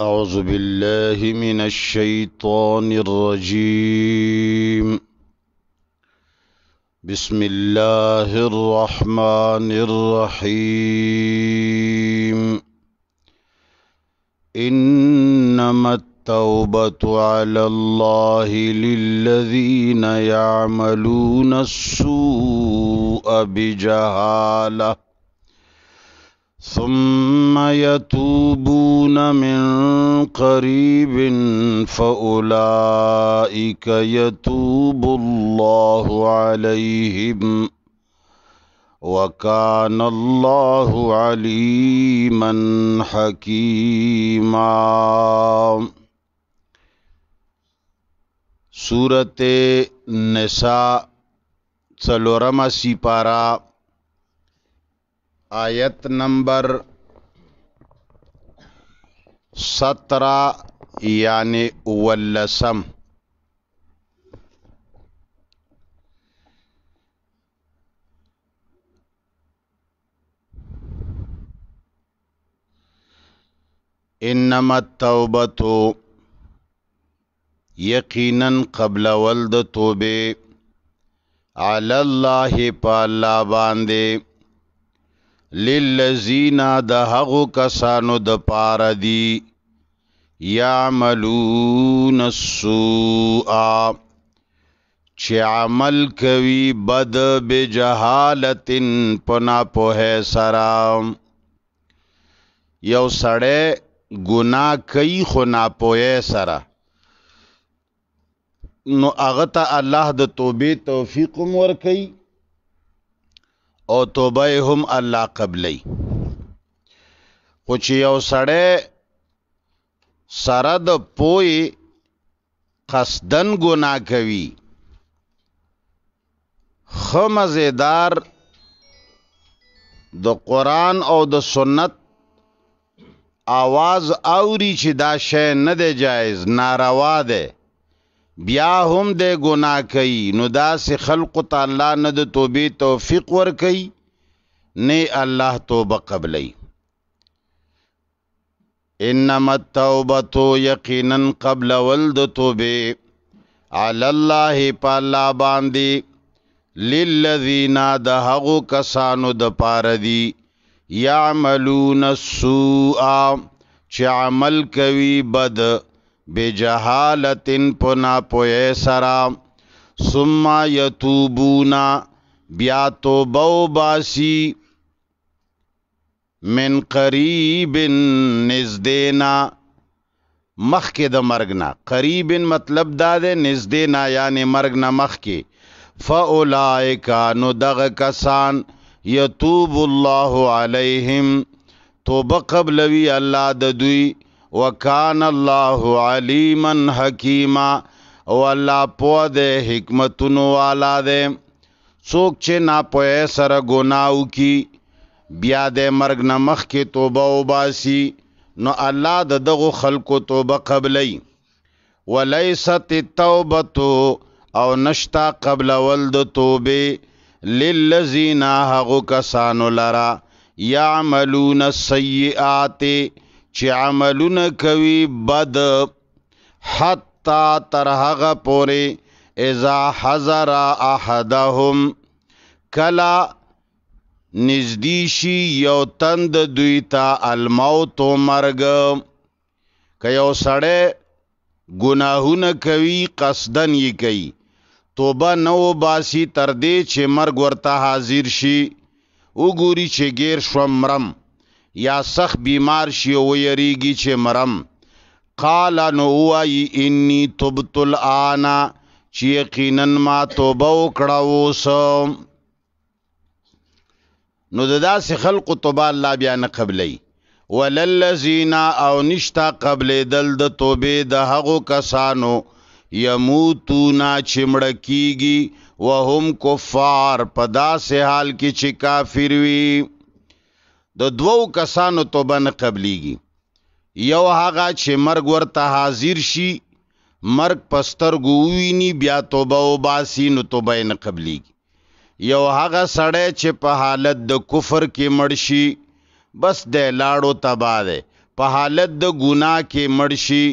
أعوذ بالله من الشيطان الرجيم بسم الله الرحمن الرحيم إنما التوبة على الله للذين يعملون السوء بجهاله ثم يتوبون من قريب فأولئك يتوب الله عليهم وكان الله عليما حكيما سورة نساء سلورم سيبارا آیت نمبر سترہ یعنی اولسم انما التوبه یقینا قبل ولد توبه علی الله په الله باندې للذین د هغو کسانو د پاره دی یعملون السوء چې عمل کوي بد بجهالت پنا په سره یو سړی ګناه کوي خو نا پوهه سره نو هغه ته الله د توبې توفیق ورکړي او توبه هم الله قبلی خو چې یو سړی سره د پوی قصدن ګنا کوي خمزیدار د قران او د سنت आवाज اوري چې دا شی نه دی جایز ناروا دی بیا هم د ګناه کوي نو دا سه خلق تعالی نه د توبې توفیق ور کوي نه الله توبه قبلای انما التوبه یقینا قبل ولد توبه علی الله پالا باندې للذین دهغو کسانو د پاره دی یعملون السوء چې عمل کوي بد بجهالتن پنا پوی سرا ثم یتوبونا بیا توبو باسی من قریب نزدینا مخک د مرگنا قریب مطلب دا ده نزدینا یعنی مرگنا مخک فاولائک نو دغ کسان یتوب الله علیہم توبه قبلوی الله د دوی وکان الله علیما حکیما او الله په دې حکمتونو والا دې څوک چې نا پوهه سره ګناو کی بیا د مرګ نه مخکې توبه وباسي نو الله د دغو خلکو توبه قبلای ولیست التوبه او نشتا قبل ول د توبه للذین هغه کسانو لرا یعملون السیئات چې عملونه کوي بد حتا تر هغه پورې اذا حذر احدهم کلا نزدی شي یو تند دوی ته الموت مرګ که یو سړی ګناهونه کوي قصدن یې کوي توبه نو باسی تر دې چې مرګ ورته حاضر شي وګوري چې غیر شوم مرم یا سخ بیمار شي او یریږي چې مرم قال نو وای انی تبت الان چې یقینا ما توبه وکړه اوس نو ددا سي خلق توبه الله بیا نه قبلې وللذین او نشتا قبلې دل د توبه د هغو کسانو یموتونا چمړکیږي وهم کفار پدا سه حال کې چې کافر وي د دوو کسانو توبه نه قبليږي یو هغه چې مرګ ورته حاضر شي مرګ پستر ګوویني بیا توبه او باسي نو توبه نه قبليږي یو هغه سړی چې په حالت د کفر کې مړ شي بس د لاړو تبا ده په حالت د ګناه کې مړ شي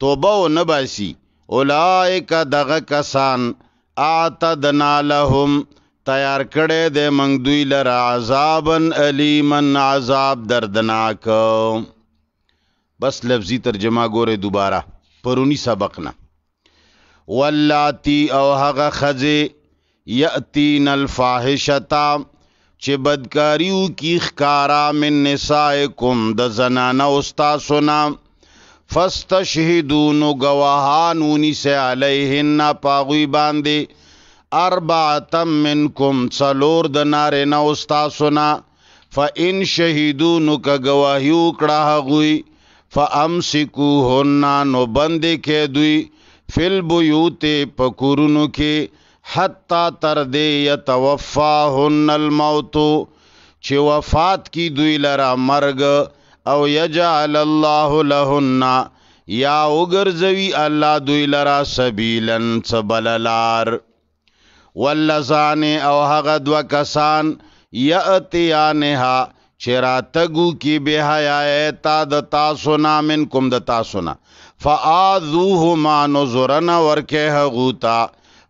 توبه او نه باسي اولائک دغه کسان اعتدنا لهم تیار کړي د منګ دوی لر عذابن الیمن عذاب دردناک بس لفظی ترجمه ګوره دوباره پرونی سبق نه ولاتی او هغه خزه یاتین الفاحشتا چې بدکاریو کی خکارا من نسائکم د زنانه استا سنا فاستشهدون گواهانونی سے علیهن پاغوی باندې اربعتم منکم څلور د ناره نه استاسونا فان شهیدو نو ک گواهی وکړه هغوی فامسکوهن نو بندې کې دوی فل بیوت پکورونو کې حتا تر دې يتوفاهن الموت چې وفات کی دوی لرا مرګ او یجعل الله لهن یا وګرځوي الله دوی لرا سبیلن سبللار واللزان او هغه دو کسان یاتیانها چراتګو کی به حیا تا د تاسو نامن کوم د تاسو نا فاذوهما نظرن ورکه غوتا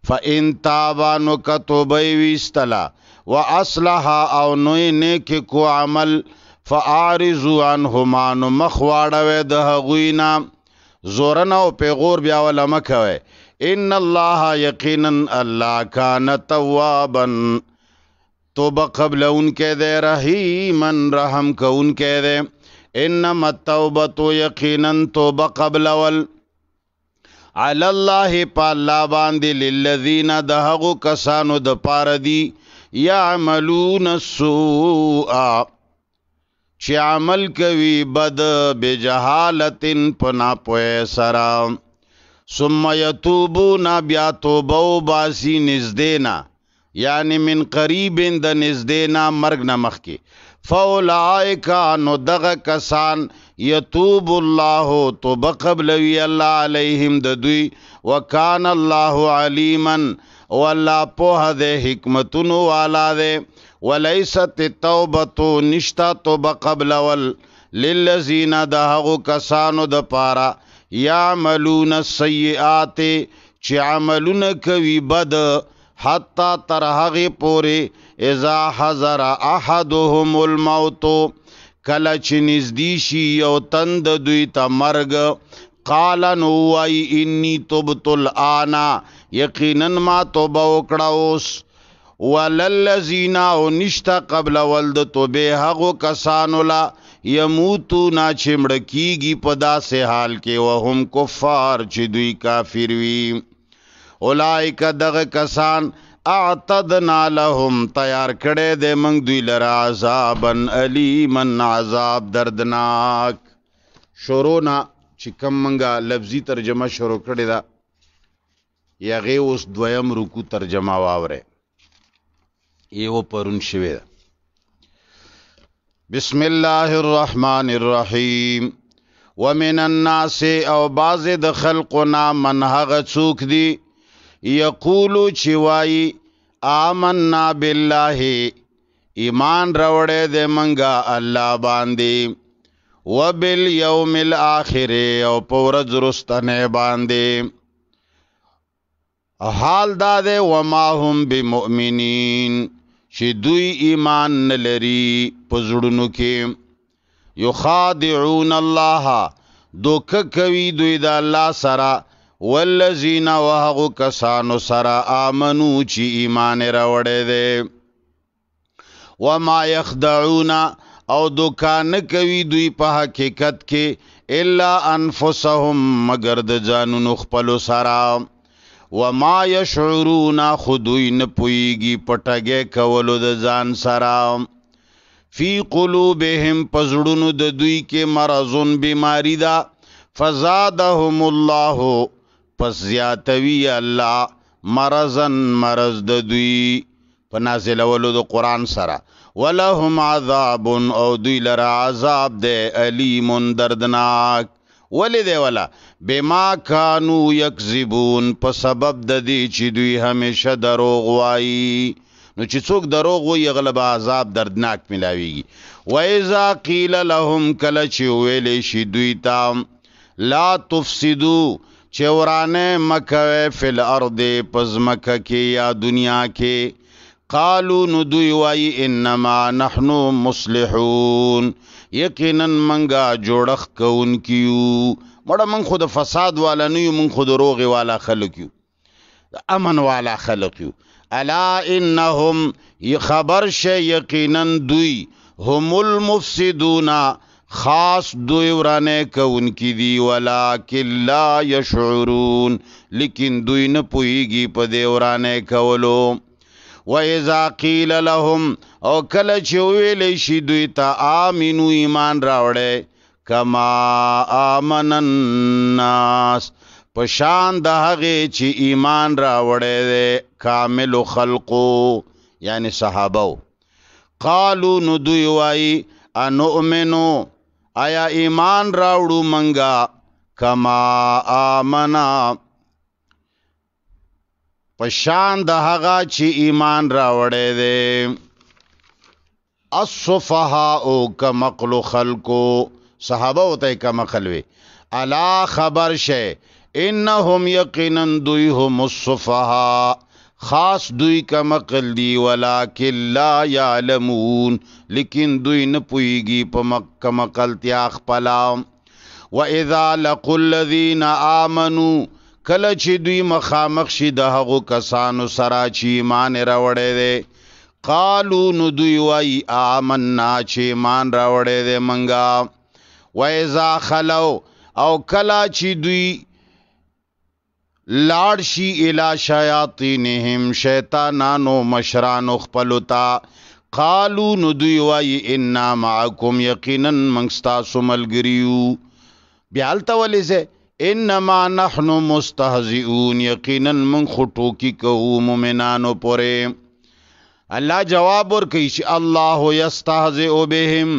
فان تابانو کتوبی ویستلا واصلح او نوې نیک کو عمل فاعرضوا عنهما نو مخواړه د هغوینا زورن او پیغور بیا ول مکوي ان الله یقینا الله کان توابا توبه قبل ان کې دے رحیما رحم کو ان کې دے انما التوبه یقینا توبه قبل ول علی الله پالا باندې للذین دهغو کسانو د پاره دی یعملون السوء چې عمل کوي بد بجهالتن پنا پوي سرام ثم یتوبون بیا توبه وباسي نزدې نه یعنی من قریب د نزدې نه مرګ نه مخکې فاولائک نو دغه کسان یتوب الله توب قبل وی الله علیهم د دوی وکان الله علیما والله په دې حکمتونو والا دې ولیست التوبه نشتا توب قبل ول للذین دهغو کسانو د پاره یعملون السیئات چې عملونه کوي بد حتا تر هغه پورې اذا حضر احدهم الموت کله چې نږدې شي یو تند دوی ته مرګ قال نو وای انی تبت الان یقینا ما توبه وکړه اوس وللذین او نشتا قبل ولد توبه هغه کسانو لا یموتو نا چمړ کیږي پدا سه حال کې وهم کفار چې دوی کافر وي اولائک دغه کسان اعتدنا لهم تیار کړي د منګ دوی لرا عذابن الیمن عذاب دردناک شورونا چې کم منګه لفظي ترجمه شروع کړي دا یغه اوس دویم رکو ترجمه واوره ایو پرون شوی ده بسم الله الرحمن الرحیم ومن الناس او باز د خلقنا من هغه څوک دی یقولو چې وایي آمنا بالله ایمان راوړې د منګه الله باندې وبالیوم الاخر او پورز رستنه باندې حال دا ده وما هم بمؤمنین چې دوی ایمان نه لري پزړونو کې یخادعون الله دوک کوي دوی د الله سره والذین وهغ کسانو سره امنو چې ایمان راوړې دي وما يخدعون او دوکان کوي دوی په حقیقت کې الا انفسهم مگر د جانونو خپل سره و ما یشعرون خدوی نه پویږي پټګه کولو د ځان سره فی قلوبهم پزړونو د دوی کې مرزون بیماری دا فزادهم الله پس زیاتوی الله مرزن مرز د دوی په نازلولو د قران سره ولهم عذاب او دوی لره عذاب ده الیمون دردناک ولی دی ولا بما کانو یکذبون په سبب د دې چې دوی همیشه دروغ وایي نو چې څوک دروغ وي غلبه عذاب دردناک ملاويږي و اذا قيل لهم کله چې ویلې شي دوی تام لا تفسدو چې ورانه مکه فل ارض پزمکه کې یا دنیا کې قالو نو دوی وای انما نحنو مصلحون یقینا منګه جوړخ کون کیو مړه من خود فساد والا نه یو من خود روغ والا خلق یو امن والا خلق یو الا انهم خبر ش یقینا دوی هم المفسدون خاص دوی ورانه کون کی دی ولا کلا یشعرون لیکن دوی نه پویږي په دی ورانه کولو و اذا قيل لهم او کله چې ویلې شي دوی ته امنو ایمان راوړې کما امن الناس پشان د هغه چې ایمان راوړې کامل خلقو یعنی صحابه قالو نو دوی وای انؤمنو آیا ایمان راوړو منګه کما آمنا پشان د هغه چې ایمان راوړې دي الصفها او کمقل خلقو صحابه وته کمقلوي الا خبر شه انهم یقینا دوی هم الصفها خاص دوی کمقل دی ولکن لا یعلمون لیکن دوی نه پويږي په کمقل تیا خپلام واذا لقوا الذين امنوا کله چې دوی مخامخ شي د هغو کسانو سره چې ایمان راوړی دی قالو نو دوی وای آمنا چې مان راوړې دې منګا وایزا خلو او کلا چې دوی لاړ شي الی شیاطینهم شیطانانو مشرانو خپلتا قالو نو دوی وای ان معکم یقینا منستا سملګریو بیالتا ولې زه انما نحنو مستهزئون یقینا من خټو کی کوو مومنانو پره الله جواب ورکړي چې الله یستهزئ بهم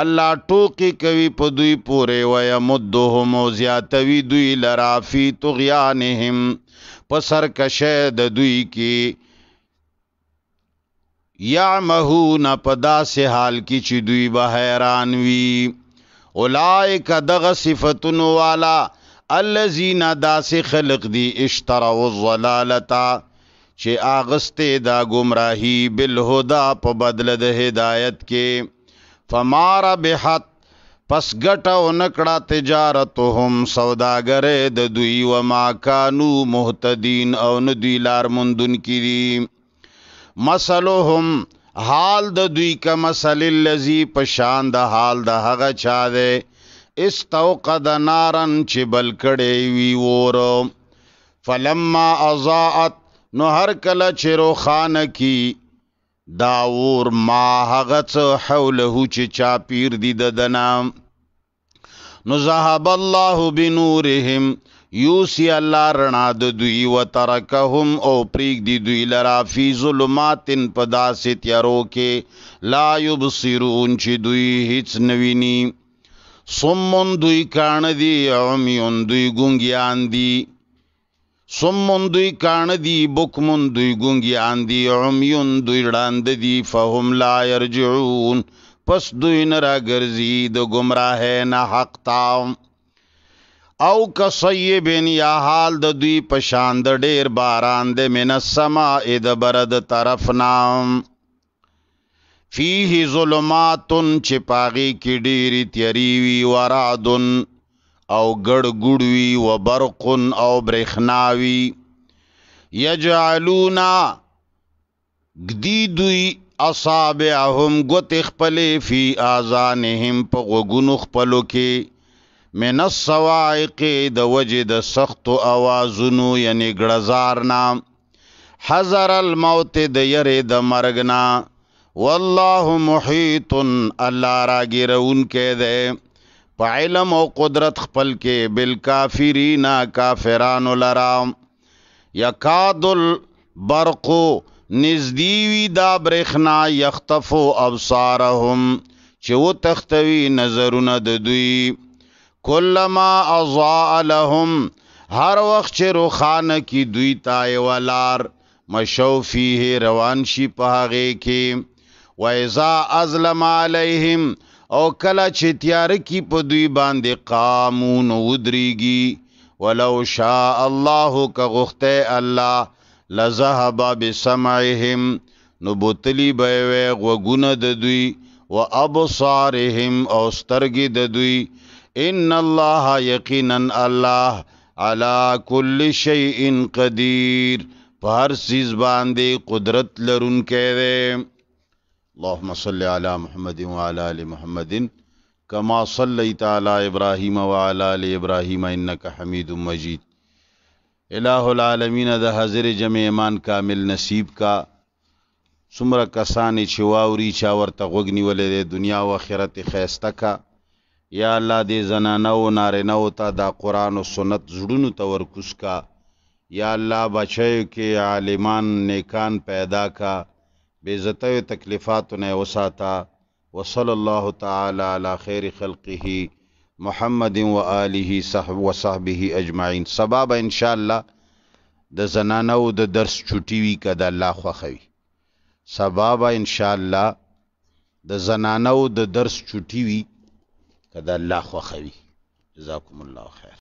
الله ټوکی کوي په دوی پورې و یمدهم او زیاتوي دوی لرا فی طغیانهم په سرکشه د دوی کې یعمهون په داسې حال کې چې دوی به حیران وي اولائک دغه صفتون والا الذین داسې خلق دی اشتروا الضلالتا چې اغستې دا گمراهي بالهدا په بدل د هدایت کې فمار بهت پس ګټو نکړه تجارتهم سوداګرې د دوی و ما کانو مهتدین او نه دوی لار مندون کړي مسلهم حال د دوی کا مسل الذی پشان د حال د هغه چا ده استوقد نارن چې بل کړي وی ور فلما اضاءت نو هر کله چې روخانه کی دا اور ما هغه څه حوله چې چا پیر دی د دنام نو ذهب الله بنورهم یوسی الله رڼا د دوی وترکهم او پریګ دی دوی لرا فی ظلماتن پداسې تیارو کې لا یبصرون چې دوی هیڅ نویني سمون دوی کان دی عمیون دوی ګونګیان دی سمون دوی کان دی بکمون دوی گونگیان دی عمیون دوی ړاند دی فهم لا یرجعون پس دوی نرا گرزی د گمراه نه حق تا او کصیبن یا حال د دوی پشان د ډیر باران د من السما اذ برد طرف نام فیه ظلمات چپاغي کی ډیری تیری وی ورادن او ګړ ګړوي و برقن او برېخناوي یجعلونا گدی دوی اصابعهم گوت خپلې فی اذانهم په غوګونو خپلو کې من الصواعق د وجه د سخت اوازونو یعنی ګړزار نام حذر الموت د یری د مرګ نا والله محیط الله راګیرون کې ده په علم او قدرت خپل کې بالکافرینا کافرانو لرام یکاد البرق نزدیوی دا برخنا یختفو ابصارهم چې و تختوی نظرونه د دوی کلما اضاء لهم هر وخت چې روخانه کی دوی تای ولار مشو فیه روان شي په هغه کې و اذا ازلم علیهم او کله چې تیار کی په دوی باندې قامون ودریږي ولو شاء الله کغخته الله لذهب بسمعهم نبوتلی به وغونه د دوی و ابصارهم او سترګې د دوی ان الله یقینا الله على كل شيء قدير په هر سیز باندې قدرت لرونکی دی اللهم صل على محمد وعلى ال محمد كما صليت على ابراهيم وعلى ال ابراهيم انك حميد مجيد الہ العالمین د حاضر جمع ایمان کامل نصیب کا څومره کسانې چې واوري چا ورته غوږ نیولې دی دنیا او آخرت خیسته کا یا الله دې زنانه او نارینه او ته دا قران او سنت زړونو ته ورکوس کا یا الله بچیو کې عالمان نیکان پیدا کا بے زتیو تکلیفات نے وساتا وصلی اللہ تعالی علی خیر خلقه محمد و آله صحب و صحبه اجمعین سبب ان شاء الله د زنانو د درس چټي وی کده الله خوخوي سبب ان شاء الله د زنانو د درس چټي وی کده الله خوخوي جزاكم الله خیر